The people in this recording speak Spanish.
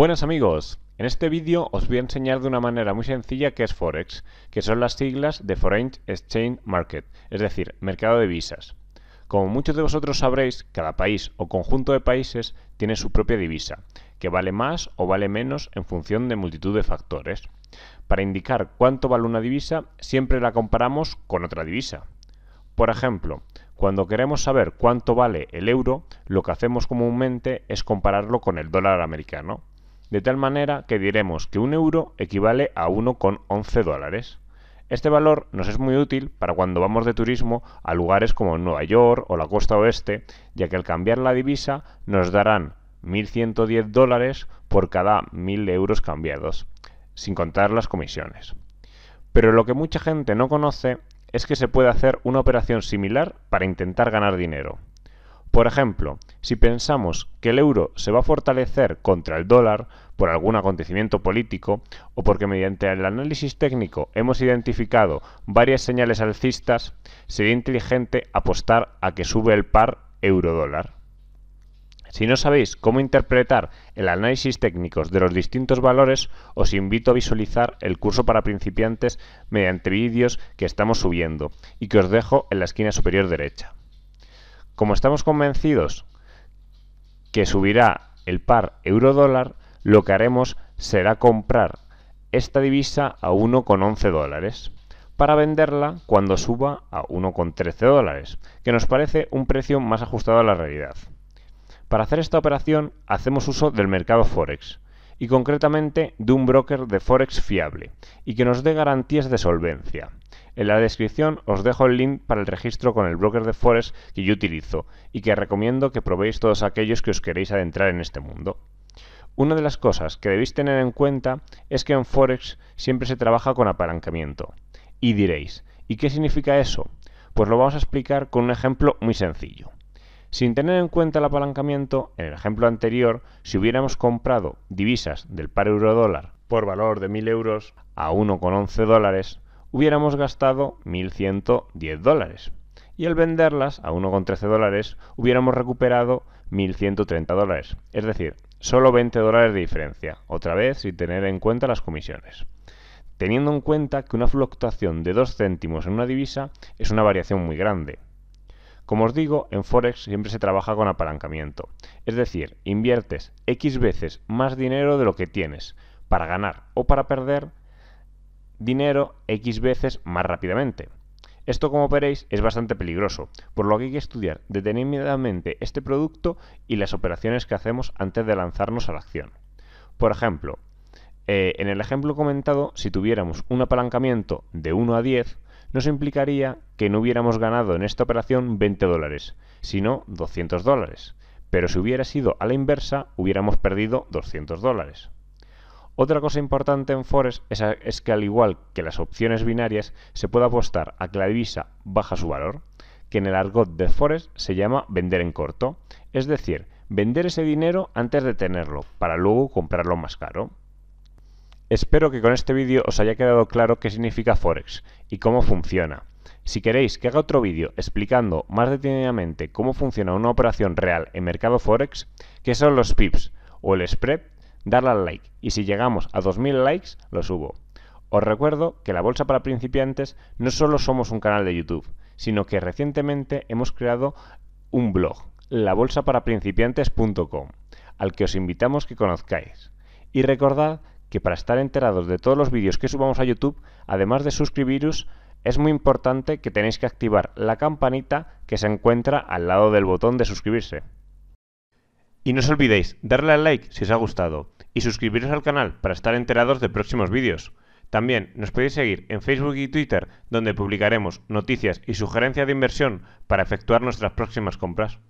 Buenas amigos, en este vídeo os voy a enseñar de una manera muy sencilla qué es Forex, que son las siglas de Foreign Exchange Market, es decir, mercado de divisas. Como muchos de vosotros sabréis, cada país o conjunto de países tiene su propia divisa, que vale más o vale menos en función de multitud de factores. Para indicar cuánto vale una divisa, siempre la comparamos con otra divisa. Por ejemplo, cuando queremos saber cuánto vale el euro, lo que hacemos comúnmente es compararlo con el dólar americano de tal manera que diremos que un euro equivale a 1,11 dólares. Este valor nos es muy útil para cuando vamos de turismo a lugares como Nueva York o la costa oeste, ya que al cambiar la divisa nos darán 1.110 dólares por cada 1.000 euros cambiados, sin contar las comisiones. Pero lo que mucha gente no conoce es que se puede hacer una operación similar para intentar ganar dinero. Por ejemplo, si pensamos que el euro se va a fortalecer contra el dólar por algún acontecimiento político o porque mediante el análisis técnico hemos identificado varias señales alcistas, sería inteligente apostar a que sube el par euro-dólar. Si no sabéis cómo interpretar el análisis técnico de los distintos valores, os invito a visualizar el curso para principiantes mediante vídeos que estamos subiendo y que os dejo en la esquina superior derecha. Como estamos convencidos que subirá el par euro-dólar, lo que haremos será comprar esta divisa a 1,11 dólares para venderla cuando suba a 1,13 dólares, que nos parece un precio más ajustado a la realidad. Para hacer esta operación hacemos uso del mercado Forex, y concretamente de un broker de Forex fiable y que nos dé garantías de solvencia. En la descripción os dejo el link para el registro con el broker de Forex que yo utilizo y que recomiendo que probéis todos aquellos que os queréis adentrar en este mundo. Una de las cosas que debéis tener en cuenta es que en Forex siempre se trabaja con apalancamiento. Y diréis, ¿y qué significa eso? Pues lo vamos a explicar con un ejemplo muy sencillo. Sin tener en cuenta el apalancamiento, en el ejemplo anterior, si hubiéramos comprado divisas del par euro-dólar por valor de 1.000 euros a 1,11 dólares, hubiéramos gastado 1.110 dólares. Y al venderlas a 1,13 dólares, hubiéramos recuperado 1.130 dólares. Es decir, solo 20 dólares de diferencia, otra vez sin tener en cuenta las comisiones teniendo en cuenta que una fluctuación de 2 céntimos en una divisa es una variación muy grande, como os digo, en Forex siempre se trabaja con apalancamiento, es decir, inviertes X veces más dinero de lo que tienes para ganar o para perder dinero X veces más rápidamente. Esto, como veréis, es bastante peligroso, por lo que hay que estudiar detenidamente este producto y las operaciones que hacemos antes de lanzarnos a la acción. Por ejemplo, eh, en el ejemplo comentado, si tuviéramos un apalancamiento de 1 a 10, nos implicaría que no hubiéramos ganado en esta operación 20 dólares, sino 200 dólares. Pero si hubiera sido a la inversa, hubiéramos perdido 200 dólares. Otra cosa importante en Forex es, que al igual que las opciones binarias, se puede apostar a que la divisa baja su valor, que en el argot de Forex se llama vender en corto, es decir, vender ese dinero antes de tenerlo, para luego comprarlo más caro. Espero que con este vídeo os haya quedado claro qué significa Forex y cómo funciona. Si queréis que haga otro vídeo explicando más detenidamente cómo funciona una operación real en mercado Forex, que son los pips o el spread, darle al like y si llegamos a 2000 likes lo subo. Os recuerdo que la Bolsa para principiantes no solo somos un canal de YouTube, sino que recientemente hemos creado un blog, labolsaparaprincipiantes.com, al que os invitamos que conozcáis. Y recordad que para estar enterados de todos los vídeos que subamos a YouTube, además de suscribiros, es muy importante que tenéis que activar la campanita que se encuentra al lado del botón de suscribirse. Y no os olvidéis darle al like si os ha gustado y suscribiros al canal para estar enterados de próximos vídeos. También nos podéis seguir en Facebook y Twitter donde publicaremos noticias y sugerencias de inversión para efectuar nuestras próximas compras.